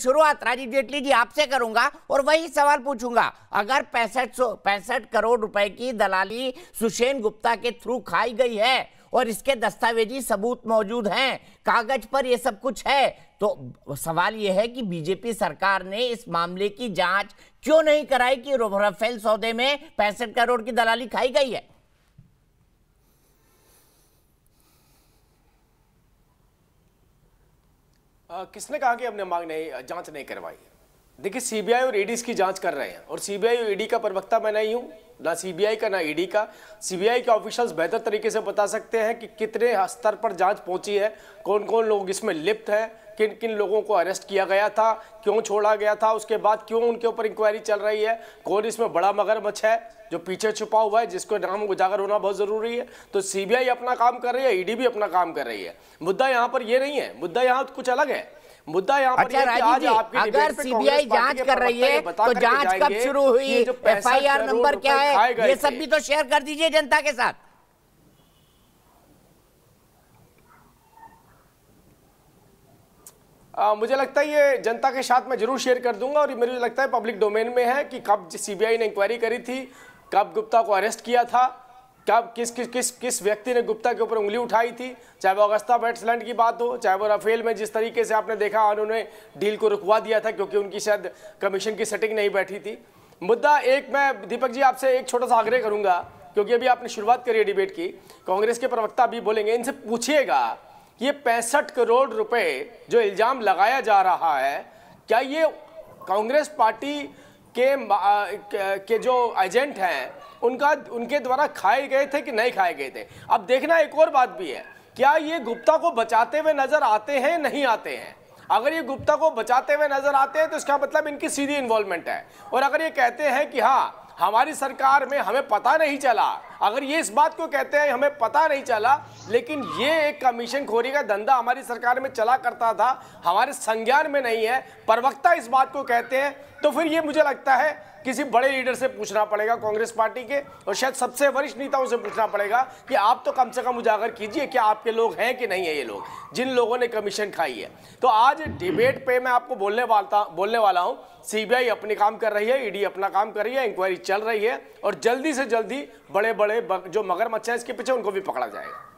शुरुआत राजीव जेटली जी आपसे करूंगा और वही सवाल पूछूंगा अगर पैंसठ सौ पैंसठ करोड़ रुपए की दलाली सुशेन गुप्ता के थ्रू खाई गई है और इसके दस्तावेजी सबूत मौजूद हैं कागज पर यह सब कुछ है तो सवाल यह है कि बीजेपी सरकार ने इस मामले की जांच क्यों नहीं कराई कि राफेल सौदे में पैंसठ करोड़ की दलाली खाई गई है किसने कहा कि हमने मांग नहीं जांच नहीं करवाई देखिए सीबीआई और ईडी e इसकी जांच कर रहे हैं और सीबीआई और ईडी e का प्रवक्ता मैं नहीं हूं ना सीबीआई का ना ईडी e का सीबीआई के ऑफिशियल्स बेहतर तरीके से बता सकते हैं कि कितने स्तर पर जांच पहुंची है कौन कौन लोग इसमें लिप्त हैं किन किन लोगों को अरेस्ट किया गया था क्यों छोड़ा गया था उसके बाद क्यों उनके ऊपर इंक्वायरी चल रही है कौन इसमें बड़ा मगरमच्छ है जो पीछे छुपा हुआ है जिसको नाम उजागर होना बहुत ज़रूरी है तो सीबीआई अपना काम कर रही है ईडी e भी अपना काम कर रही है मुद्दा यहाँ पर ये नहीं है मुद्दा यहाँ कुछ अलग है मुद्दा यहाँ अच्छा राजीव जी अगर सीबीआई जांच कर रही है तो जांच कब शुरू हुई एफ आई आर नंबर क्या है ये सब भी तो शेयर कर दीजिए जनता के साथ आ, मुझे लगता है ये जनता के साथ मैं जरूर शेयर कर दूंगा और मुझे लगता है पब्लिक डोमेन में है कि कब सीबीआई ने इंक्वायरी करी थी कब गुप्ता को अरेस्ट किया था कब किस किस किस किस व्यक्ति ने गुप्ता के ऊपर उंगली उठाई थी चाहे वो अगस्ता वेट्सलैंड की बात हो चाहे वो राफेल में जिस तरीके से आपने देखा उन्होंने डील को रुकवा दिया था क्योंकि उनकी शायद कमीशन की सेटिंग नहीं बैठी थी मुद्दा एक मैं दीपक जी आपसे एक छोटा सा आग्रह करूंगा क्योंकि अभी आपने शुरुआत करी है डिबेट की कांग्रेस के प्रवक्ता भी बोलेंगे इनसे पूछिएगा कि ये पैंसठ करोड़ रुपए जो इल्ज़ाम लगाया जा रहा है क्या ये कांग्रेस पार्टी के के जो एजेंट हैं उनका उनके द्वारा खाए गए थे कि नहीं खाए गए थे अब देखना एक और बात भी है क्या ये गुप्ता को बचाते हुए नजर आते हैं नहीं आते हैं अगर ये गुप्ता को बचाते हुए नजर आते हैं तो इसका मतलब इनकी सीधी इन्वॉल्वमेंट है और अगर ये कहते हैं कि हाँ हमारी सरकार में हमें पता नहीं चला अगर ये इस बात को कहते हैं हमें पता नहीं चला लेकिन ये एक कमीशन खोरी का धंधा हमारी सरकार में चला करता था हमारे संज्ञान में नहीं है प्रवक्ता इस बात को कहते हैं तो फिर ये मुझे लगता है किसी बड़े लीडर से पूछना पड़ेगा कांग्रेस पार्टी के और शायद सबसे वरिष्ठ नेताओं से पूछना पड़ेगा कि आप तो कम से कम उजागर कीजिए कि आपके लोग हैं कि नहीं है ये लोग जिन लोगों ने कमीशन खाई है तो आज डिबेट पे मैं आपको बोलने वाला बोलने वाला हूँ सीबीआई अपने काम कर रही है ईडी e अपना काम कर रही है इंक्वायरी चल रही है और जल्दी से जल्दी बड़े बड़े जो मगरमच्छ है इसके पीछे उनको भी पकड़ा जाएगा